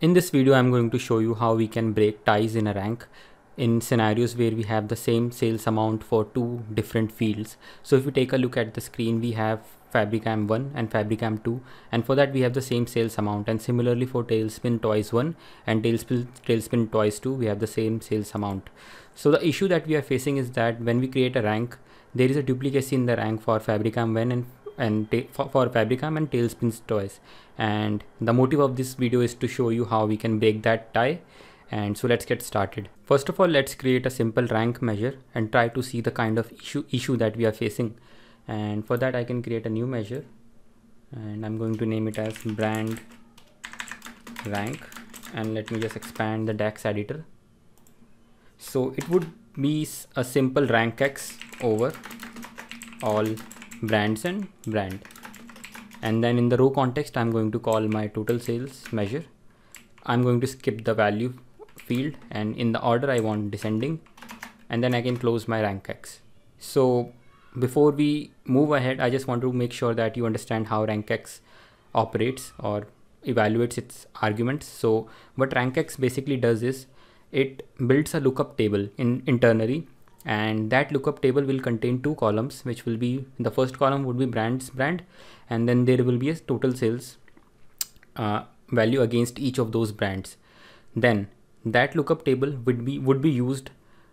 In this video, I'm going to show you how we can break ties in a rank in scenarios where we have the same sales amount for two different fields. So if we take a look at the screen, we have Fabricam 1 and Fabricam 2 and for that we have the same sales amount and similarly for Tailspin Toys 1 and Tailspin, Tailspin Toys 2 we have the same sales amount. So the issue that we are facing is that when we create a rank there is a duplicacy in the rank for Fabricam 1 and and for, for Fabricam and Tailspin's toys. And the motive of this video is to show you how we can break that tie. And so let's get started. First of all, let's create a simple rank measure and try to see the kind of issue, issue that we are facing. And for that, I can create a new measure and I'm going to name it as brand rank and let me just expand the DAX editor. So it would be a simple rank X over all brands and brand and then in the row context I'm going to call my total sales measure I'm going to skip the value field and in the order I want descending and then I can close my rank X so before we move ahead I just want to make sure that you understand how rank X operates or evaluates its arguments so what rank X basically does is it builds a lookup table in internally and that lookup table will contain two columns which will be the first column would be brands brand and then there will be a total sales uh, value against each of those brands then that lookup table would be would be used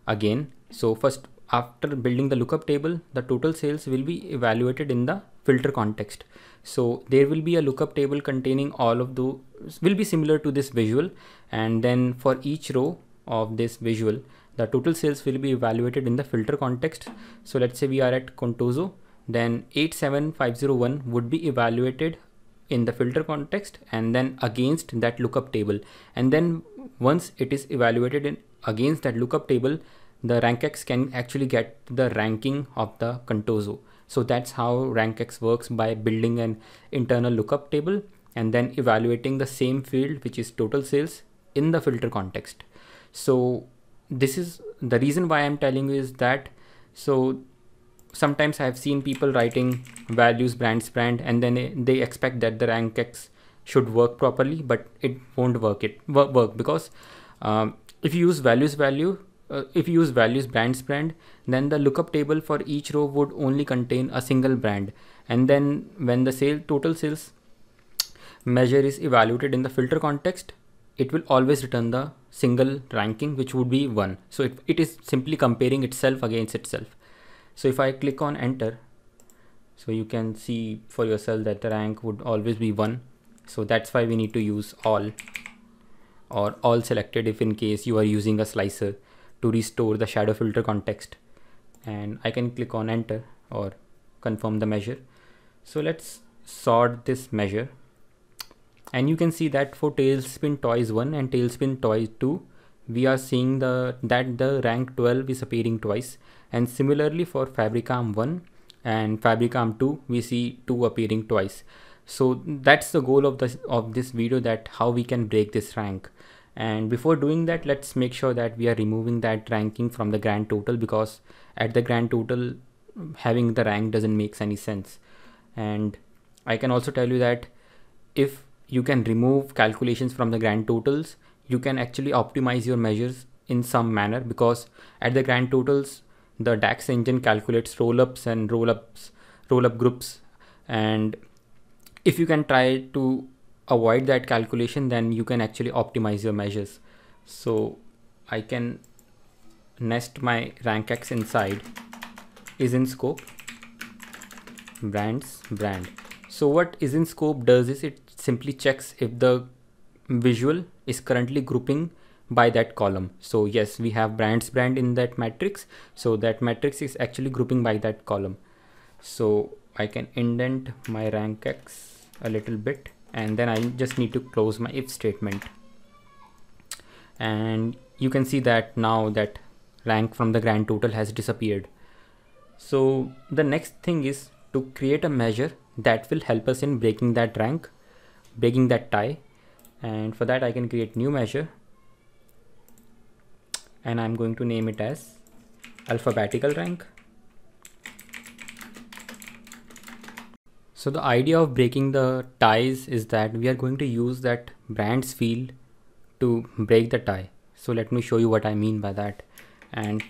again so first after building the lookup table the total sales will be evaluated in the filter context so there will be a lookup table containing all of those will be similar to this visual and then for each row of this visual the total sales will be evaluated in the filter context. So let's say we are at Contoso, then 87501 would be evaluated in the filter context and then against that lookup table. And then once it is evaluated in against that lookup table, the RankX can actually get the ranking of the Contoso. So that's how RankX works by building an internal lookup table and then evaluating the same field, which is total sales in the filter context. So this is the reason why I'm telling you is that so sometimes I've seen people writing values brands brand and then they, expect that the rank X should work properly, but it won't work it work because um, if you use values value uh, if you use values brands brand then the lookup table for each row would only contain a single brand and then when the sale total sales measure is evaluated in the filter context it will always return the single ranking which would be 1 so it, it is simply comparing itself against itself so if I click on enter so you can see for yourself that the rank would always be 1 so that's why we need to use all or all selected if in case you are using a slicer to restore the shadow filter context and I can click on enter or confirm the measure so let's sort this measure and you can see that for tailspin toys 1 and tailspin toys 2 we are seeing the that the rank 12 is appearing twice and similarly for fabricam 1 and fabricam 2 we see 2 appearing twice so that's the goal of this of this video that how we can break this rank and before doing that let's make sure that we are removing that ranking from the grand total because at the grand total having the rank doesn't make any sense and i can also tell you that if you can remove calculations from the grand totals. You can actually optimize your measures in some manner because at the grand totals, the DAX engine calculates roll-ups and roll-ups, roll-up groups. And if you can try to avoid that calculation, then you can actually optimize your measures. So I can nest my rank X inside is in scope brands brand. So what is in scope does is it simply checks if the visual is currently grouping by that column. So yes, we have brands brand in that matrix. So that matrix is actually grouping by that column. So I can indent my rank X a little bit and then I just need to close my if statement. And you can see that now that rank from the grand total has disappeared. So the next thing is to create a measure that will help us in breaking that rank breaking that tie and for that I can create new measure and I'm going to name it as alphabetical rank. So the idea of breaking the ties is that we are going to use that brands field to break the tie. So let me show you what I mean by that. And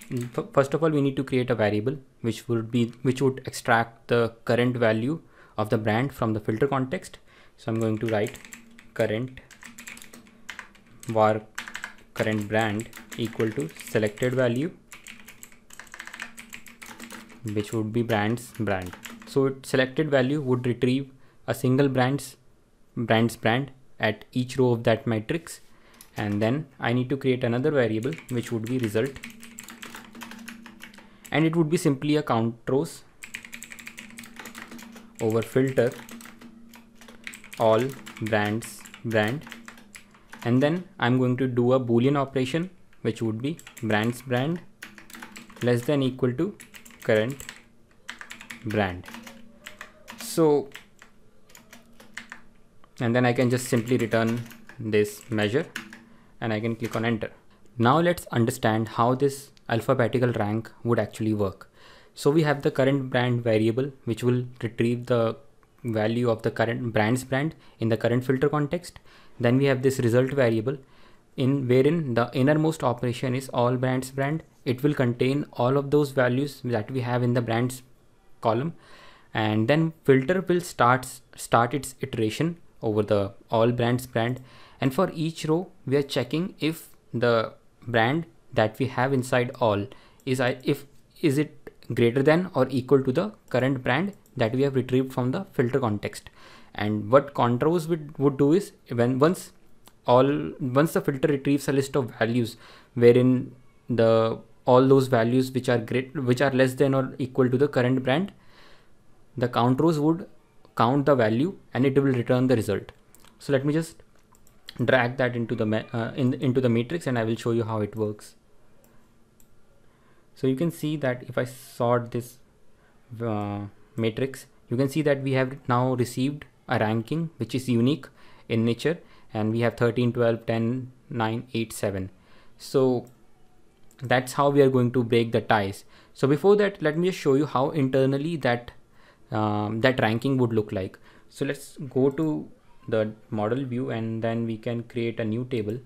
first of all, we need to create a variable which would be which would extract the current value of the brand from the filter context so I'm going to write current var current brand equal to selected value which would be brands brand so selected value would retrieve a single brands brands brand at each row of that matrix and then I need to create another variable which would be result and it would be simply a count rows over filter all brands brand and then I'm going to do a boolean operation which would be brands brand less than equal to current brand so and then I can just simply return this measure and I can click on enter now let's understand how this alphabetical rank would actually work so we have the current brand variable which will retrieve the value of the current brand's brand in the current filter context. Then we have this result variable in wherein the innermost operation is all brands brand. It will contain all of those values that we have in the brands column. And then filter will start, start its iteration over the all brands brand. And for each row, we are checking if the brand that we have inside all is if is it greater than or equal to the current brand that we have retrieved from the filter context. And what controls would, would do is when once all once the filter retrieves a list of values wherein the all those values which are great which are less than or equal to the current brand the count would count the value and it will return the result so let me just drag that into the uh, in into the matrix and i will show you how it works so you can see that if i sort this uh, matrix you can see that we have now received a ranking which is unique in nature and we have 13 12 10 9 8 7 so that's how we are going to break the ties so before that let me just show you how internally that um, that ranking would look like so let's go to the model view and then we can create a new table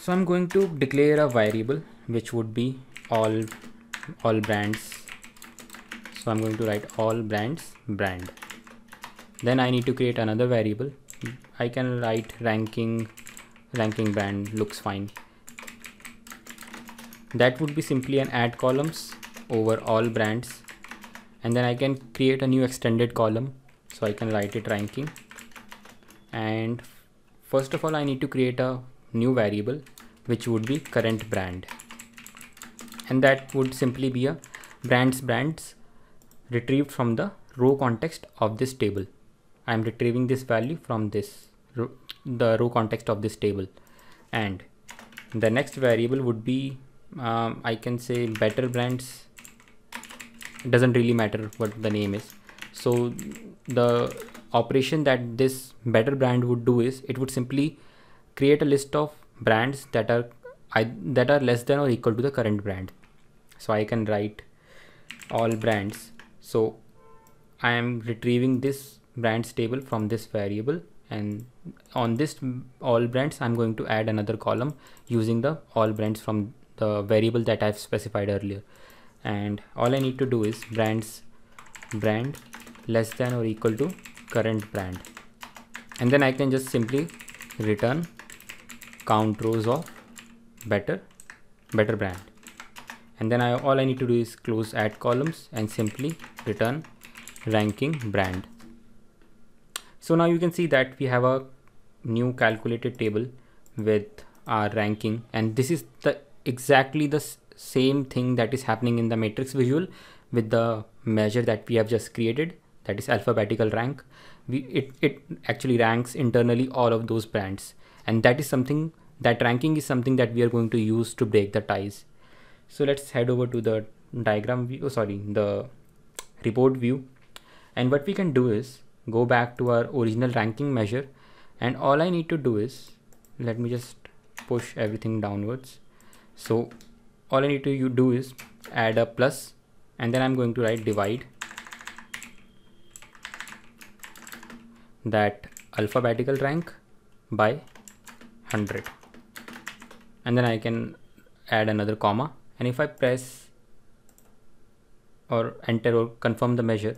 so i'm going to declare a variable which would be all all brands so I'm going to write all brands brand then I need to create another variable I can write ranking ranking brand looks fine that would be simply an add columns over all brands and then I can create a new extended column so I can write it ranking and first of all I need to create a new variable which would be current brand and that would simply be a brands brands retrieved from the row context of this table. I am retrieving this value from this the row context of this table and the next variable would be um, I can say better brands it doesn't really matter what the name is so the operation that this better brand would do is it would simply create a list of brands that are that are less than or equal to the current brand so I can write all brands so I am retrieving this brands table from this variable and on this all brands I'm going to add another column using the all brands from the variable that I've specified earlier and all I need to do is brands brand less than or equal to current brand and then I can just simply return count rows of better better brand and then I all I need to do is close add columns and simply return ranking brand. So now you can see that we have a new calculated table with our ranking and this is the exactly the same thing that is happening in the matrix visual with the measure that we have just created that is alphabetical rank we it, it actually ranks internally all of those brands and that is something that ranking is something that we are going to use to break the ties so let's head over to the diagram view oh, sorry the report view and what we can do is go back to our original ranking measure and all I need to do is let me just push everything downwards so all I need to do is add a plus and then I'm going to write divide that alphabetical rank by 100 and then I can add another comma and if I press or enter or confirm the measure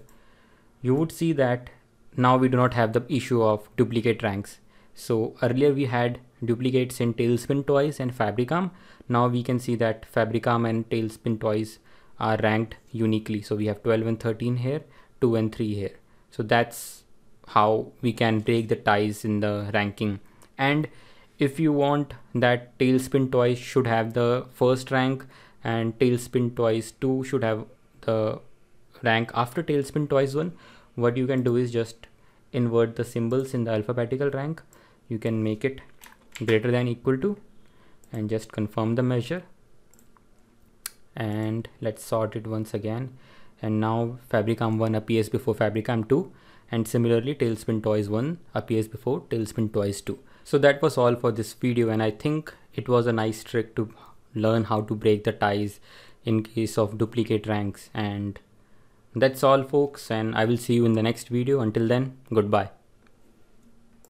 you would see that now we do not have the issue of duplicate ranks so earlier we had duplicates in tailspin toys and fabricam now we can see that fabricam and tailspin toys are ranked uniquely so we have 12 and 13 here 2 and 3 here so that's how we can break the ties in the ranking and if you want that tailspin toys should have the first rank and tailspin twice 2 should have the rank after tailspin twice 1 what you can do is just invert the symbols in the alphabetical rank you can make it greater than equal to and just confirm the measure and let's sort it once again and now fabricam 1 appears before fabricam 2 and similarly tailspin toys 1 appears before tailspin toys 2 so that was all for this video and i think it was a nice trick to learn how to break the ties in case of duplicate ranks and that's all folks and I will see you in the next video until then goodbye